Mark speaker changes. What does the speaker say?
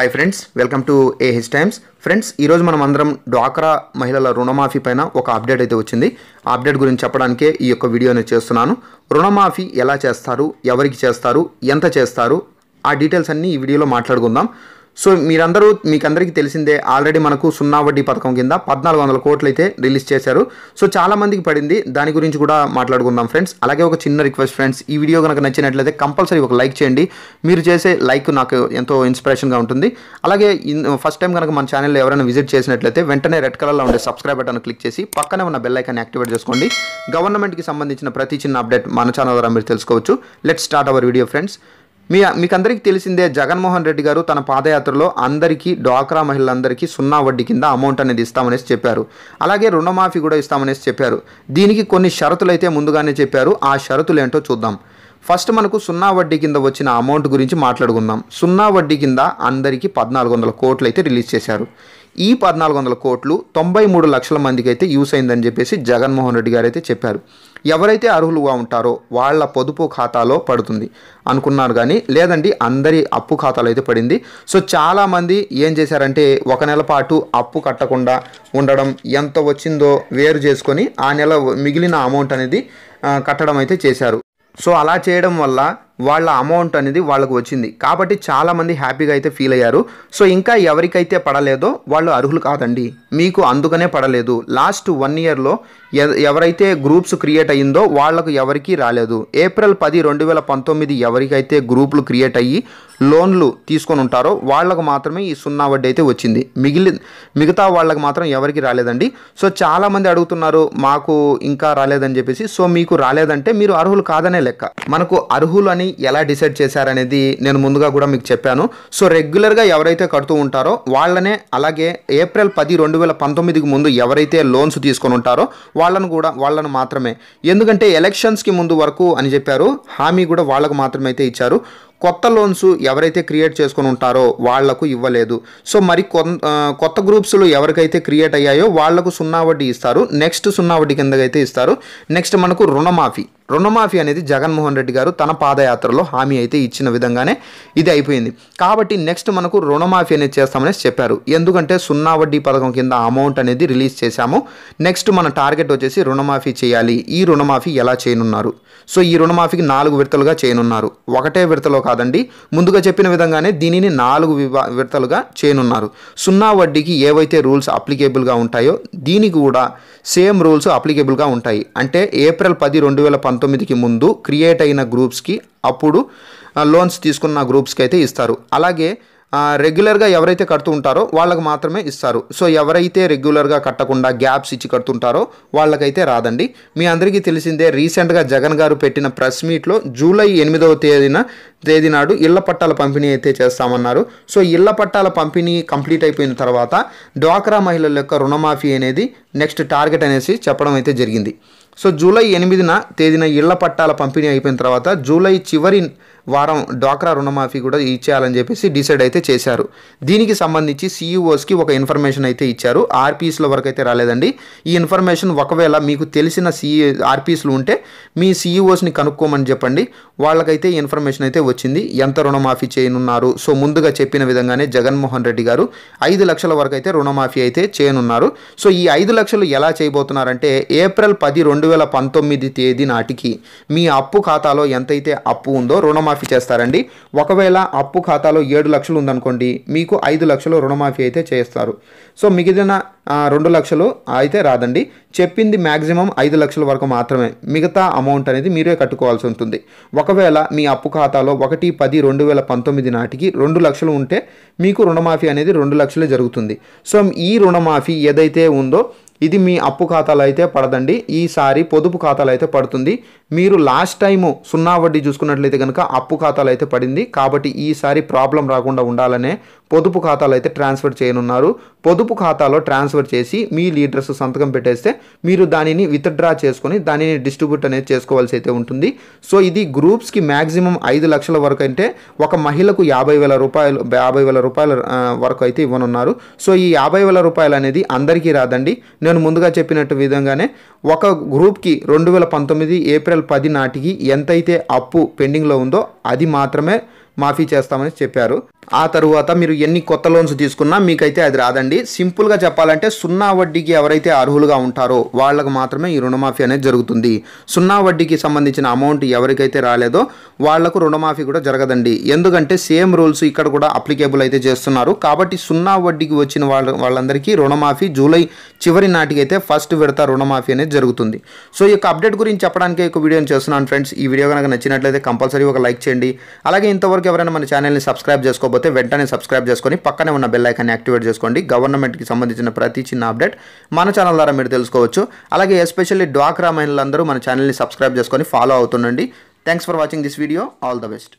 Speaker 1: hi friends welcome to a his times friends ఈరోజు మనం అందరం డ్వాక్రా మహిళల రుణమాఫీ పైన ఒక అప్డేట్ అయితే వచ్చింది ఆ అప్డేట్ గురించి చెప్పడానికే ఈ యొక్క వీడియోని చేస్తున్నాను రుణమాఫీ ఎలా చేస్తారు ఎవరికి చేస్తారు ఎంత చేస్తారు ఆ డీటెయిల్స్ అన్నీ ఈ వీడియోలో మాట్లాడుకుందాం సో మీరందరూ మీకందరికీ తెలిసిందే ఆల్రెడీ మనకు సున్నా వడ్డీ పథకం కింద పద్నాలుగు వందల కోట్లు అయితే రిలీజ్ చేశారు సో చాలామందికి పడింది దాని గురించి కూడా మాట్లాడుకుందాం ఫ్రెండ్స్ అలాగే ఒక చిన్న రిక్వెస్ట్ ఫ్రెండ్స్ ఈ వీడియో కనుక నచ్చినట్లయితే కంపల్సరీ ఒక లైక్ చేయండి మీరు చేసే లైక్ నాకు ఎంతో ఇన్స్పిరేషన్గా ఉంటుంది అలాగే ఫస్ట్ టైం కనుక మన ఛానల్లో ఎవరైనా విజిట్ చేసినట్లయితే వెంటనే రెడ్ కలర్లో ఉండే సబ్స్క్రైబ్ బటన్ క్లిక్ చేసి పక్కనే ఉన్న బెల్ ఐకాన్ యాక్టివేట్ చేసుకోండి గవర్నమెంట్కి సంబంధించిన ప్రతి చిన్న అప్డేట్ మన ఛానల్ ద్వారా మీరు తెలుసుకోవచ్చు let start our video friends మీ మీకందరికీ తెలిసిందే జగన్మోహన్ రెడ్డి గారు తన పాదయాత్రలో అందరికీ డ్వాక్రా మహిళలందరికీ సున్నా వడ్డీ కింద అమౌంట్ అనేది ఇస్తామనేసి చెప్పారు అలాగే రుణమాఫీ కూడా ఇస్తామనేసి చెప్పారు దీనికి కొన్ని షరతులు అయితే ముందుగానే చెప్పారు ఆ షరతులు ఏంటో చూద్దాం ఫస్ట్ మనకు సున్నా వడ్డీ కింద వచ్చిన అమౌంట్ గురించి మాట్లాడుకుందాం సున్నా వడ్డీ కింద అందరికీ పద్నాలుగు వందల కోట్లు అయితే రిలీజ్ చేశారు ఈ పద్నాలుగు వందల కోట్లు తొంభై మూడు లక్షల మందికి అయితే యూస్ అయిందని చెప్పేసి జగన్మోహన్ రెడ్డి గారు అయితే చెప్పారు ఎవరైతే అర్హులుగా ఉంటారో వాళ్ళ పొదుపు ఖాతాలో పడుతుంది అనుకున్నారు కానీ లేదండి అందరి అప్పు ఖాతాలో అయితే పడింది సో చాలామంది ఏం చేశారంటే ఒక నెల పాటు అప్పు కట్టకుండా ఉండడం ఎంత వచ్చిందో వేరు చేసుకొని ఆ నెల మిగిలిన అమౌంట్ అనేది కట్టడం అయితే చేశారు సో అలా చేయడం వల్ల వాళ్ళ అమౌంట్ అనేది వాళ్ళకు వచ్చింది కాబట్టి చాలామంది హ్యాపీగా అయితే ఫీల్ అయ్యారు సో ఇంకా ఎవరికైతే పడలేదో వాళ్ళు అర్హులు కాదండి మీకు అందుకనే పడలేదు లాస్ట్ వన్ ఇయర్లో ఎవరైతే గ్రూప్స్ క్రియేట్ అయ్యిందో వాళ్లకు ఎవరికీ రాలేదు ఏప్రిల్ పది రెండు వేల పంతొమ్మిది ఎవరికైతే గ్రూపులు క్రియేట్ అయ్యి లోన్లు తీసుకొని ఉంటారో వాళ్ళకు మాత్రమే ఈ సున్నా వడ్డీ అయితే వచ్చింది మిగిలి మిగతా వాళ్ళకి మాత్రం ఎవరికి రాలేదండి సో చాలామంది అడుగుతున్నారు మాకు ఇంకా రాలేదని చెప్పేసి సో మీకు రాలేదంటే మీరు అర్హులు కాదనే లెక్క మనకు అర్హులు అని ఎలా డిసైడ్ చేశారనేది నేను ముందుగా కూడా మీకు చెప్పాను సో రెగ్యులర్గా ఎవరైతే కడుతూ ఉంటారో వాళ్ళనే అలాగే ఏప్రిల్ పది రెండు వేల పంతొమ్మిదికి ముందు ఎవరైతే లోన్స్ తీసుకొని ఉంటారో వాళ్ళను కూడా వాళ్ళను మాత్రమే ఎందుకంటే ఎలక్షన్స్కి ముందు వరకు అని చెప్పారు హామీ కూడా వాళ్ళకు మాత్రమే అయితే ఇచ్చారు కొత్త లోన్స్ ఎవరైతే క్రియేట్ చేసుకుని ఉంటారో వాళ్లకు ఇవ్వలేదు సో మరి కొత్త గ్రూప్స్లో ఎవరికైతే క్రియేట్ అయ్యాయో వాళ్లకు సున్నా వడ్డీ ఇస్తారు నెక్స్ట్ సున్నా వడ్డీ కిందకైతే ఇస్తారు నెక్స్ట్ మనకు రుణమాఫీ రుణమాఫీ అనేది జగన్మోహన్ రెడ్డి గారు తన పాదయాత్రలో హామీ అయితే ఇచ్చిన విధంగానే ఇది అయిపోయింది కాబట్టి నెక్స్ట్ మనకు రుణమాఫీ అనేది చేస్తామని చెప్పారు ఎందుకంటే సున్నా వడ్డీ పథకం కింద అమౌంట్ అనేది రిలీజ్ చేశాము నెక్స్ట్ మన టార్గెట్ వచ్చేసి రుణమాఫీ చేయాలి ఈ రుణమాఫీ ఎలా చేయనున్నారు సో ఈ రుణమాఫీకి నాలుగు విడతలుగా చేయనున్నారు ఒకటే విడతలో కాదండి ముందుగా చెప్పిన విధంగానే దీనిని నాలుగు విడతలుగా చేయనున్నారు సున్నా వడ్డీకి ఏవైతే రూల్స్ అప్లికేబుల్గా ఉంటాయో దీనికి కూడా సేమ్ రూల్స్ అప్లికేబుల్గా ఉంటాయి అంటే ఏప్రిల్ పది రెండు వేల పంతొమ్మిదికి ముందు క్రియేట్ అయిన గ్రూప్స్కి అప్పుడు లోన్స్ తీసుకున్న గ్రూప్స్కి అయితే ఇస్తారు అలాగే రెగ్యులర్గా ఎవరైతే కడుతూ ఉంటారో వాళ్ళకి మాత్రమే ఇస్తారు సో ఎవరైతే రెగ్యులర్గా కట్టకుండా గ్యాప్స్ ఇచ్చి కడుతుంటారో వాళ్ళకైతే రాదండి మీ అందరికీ తెలిసిందే రీసెంట్గా జగన్ గారు పెట్టిన ప్రెస్ మీట్లో జూలై ఎనిమిదవ తేదీన తేదీ నాడు ఇళ్ల పట్టాల పంపిణీ అయితే చేస్తామన్నారు సో ఇళ్ల పట్టాల పంపిణీ కంప్లీట్ అయిపోయిన తర్వాత డ్వాక్రా మహిళల యొక్క రుణమాఫీ అనేది నెక్స్ట్ టార్గెట్ అనేసి చెప్పడం అయితే జరిగింది సో జూలై ఎనిమిదిన తేదీన ఇళ్ల పట్టాల పంపిణీ అయిపోయిన తర్వాత జూలై చివరి వారం డ్వాక్రా రుణమాఫీ కూడా ఇచ్చేయాలని చెప్పేసి డిసైడ్ అయితే చేశారు దీనికి సంబంధించి సిఇఓస్కి e ఒక ఇన్ఫర్మేషన్ అయితే ఇచ్చారు ఆర్పీఎస్ల వరకు అయితే రాలేదండి ఈ ఇన్ఫర్మేషన్ ఒకవేళ మీకు తెలిసిన సిఈ ఆర్పీఎస్లు e ఉంటే మీ సిఇఓస్ని e కనుక్కోమని చెప్పండి వాళ్ళకైతే ఇన్ఫర్మేషన్ అయితే వచ్చింది ఎంత రుణమాఫీ చేయనున్నారు సో ముందుగా చెప్పిన విధంగానే జగన్మోహన్ రెడ్డి గారు ఐదు లక్షల వరకు అయితే రుణమాఫీ అయితే చేయనున్నారు సో ఈ ఐదు లక్షలు ఎలా చేయబోతున్నారంటే ఏప్రిల్ పది రెండు వేల పంతొమ్మిది తేదీ నాటికి మీ అప్పు ఖాతాలో ఎంతైతే అప్పు ఉందో రుణమాఫీ రుణమాఫీ చేస్తారండి ఒకవేళ అప్పు ఖాతాలో ఏడు లక్షలు ఉందనుకోండి మీకు ఐదు లక్షలు రుణమాఫీ అయితే చేస్తారు సో మిగిలిన రెండు లక్షలు అయితే రాదండి చెప్పింది మ్యాక్సిమం ఐదు లక్షల వరకు మాత్రమే మిగతా అమౌంట్ అనేది మీరే కట్టుకోవాల్సి ఉంటుంది ఒకవేళ మీ అప్పు ఖాతాలో ఒకటి పది రెండు వేల పంతొమ్మిది నాటికి రెండు లక్షలు ఉంటే మీకు రుణమాఫీ అనేది రెండు లక్షలే జరుగుతుంది సో ఈ రుణమాఫీ ఏదైతే ఉందో ఇది మీ అప్పు ఖాతాలో అయితే పడదండి ఈసారి పొదుపు ఖాతాలో అయితే పడుతుంది మీరు లాస్ట్ టైము సున్నా వడ్డీ చూసుకున్నట్లయితే కనుక అప్పు ఖాతాలు అయితే పడింది కాబట్టి ఈసారి ప్రాబ్లం రాకుండా ఉండాలనే పొదుపు ఖాతాలు అయితే ట్రాన్స్ఫర్ చేయనున్నారు పొదుపు ఖాతాలో ట్రాన్స్ఫర్ చేసి మీ లీడర్స్ సంతకం పెట్టేస్తే మీరు దానిని విత్డ్రా చేసుకొని దానిని డిస్ట్రిబ్యూట్ అనేది చేసుకోవాల్సి అయితే ఉంటుంది సో ఇది గ్రూప్స్కి మ్యాక్సిమం ఐదు లక్షల వరకు అంటే ఒక మహిళకు యాభై వేల రూపాయలు యాభై వేల రూపాయల వరకు అయితే ఇవ్వనున్నారు సో ఈ యాభై వేల రూపాయలు అనేది అందరికీ రాదండి నేను ముందుగా చెప్పినట్టు విధంగానే ఒక గ్రూప్కి రెండు వేల పంతొమ్మిది ఏప్రిల్ ఏప్రిల్ పది నాటికి ఎంతైతే అప్పు పెండింగ్లో ఉందో అది మాత్రమే మాఫీ చేస్తామని చెప్పారు ఆ తరువాత మీరు ఎన్ని కొత్త లోన్స్ తీసుకున్నా మీకైతే అది రాదండి సింపుల్గా చెప్పాలంటే సున్నా వడ్డీకి ఎవరైతే అర్హులుగా ఉంటారో వాళ్ళకు మాత్రమే ఈ రుణమాఫీ అనేది జరుగుతుంది సున్నా వడ్డీకి సంబంధించిన అమౌంట్ ఎవరికైతే రాలేదో వాళ్లకు రుణమాఫీ కూడా జరగదండి ఎందుకంటే సేమ్ రూల్స్ ఇక్కడ కూడా అప్లికేబుల్ అయితే చేస్తున్నారు కాబట్టి సున్నా వడ్డీకి వచ్చిన వాళ్ళ వాళ్ళందరికీ రుణమాఫీ జూలై చివరి నాటికైతే ఫస్ట్ విడత రుణమాఫీ అనేది జరుగుతుంది సో ఈ యొక్క అప్డేట్ గురించి చెప్పడానికి ఒక వీడియోని చేస్తున్నాను ఫ్రెండ్స్ ఈ వీడియో కనుక నచ్చినట్లయితే కంపల్సరీ ఒక లైక్ చేయండి అలాగే ఇంతవరకు ఎవరైనా మన ఛానల్ని సబ్స్క్రైబ్ చేసుకోవచ్చు కాకపోతే వెంటనే సబ్స్క్రైబ్ చేసుకొని పక్కనే ఉన్న బెల్ ఐకాన్ని యాక్టివేట్ చేసుకోండి గవర్నమెంట్కి సంబంధించిన ప్రతి చిన్న అప్డేట్ మన ఛానల్ ద్వారా మీరు తెలుసుకోవచ్చు అలాగే ఎస్పెషల్లీ డ్వాక్రా మహిళలందరూ మన ఛానల్ని సబ్స్క్రైబ్ చేసుకొని ఫాలో అవుతుండండి thanks for watching this video all the best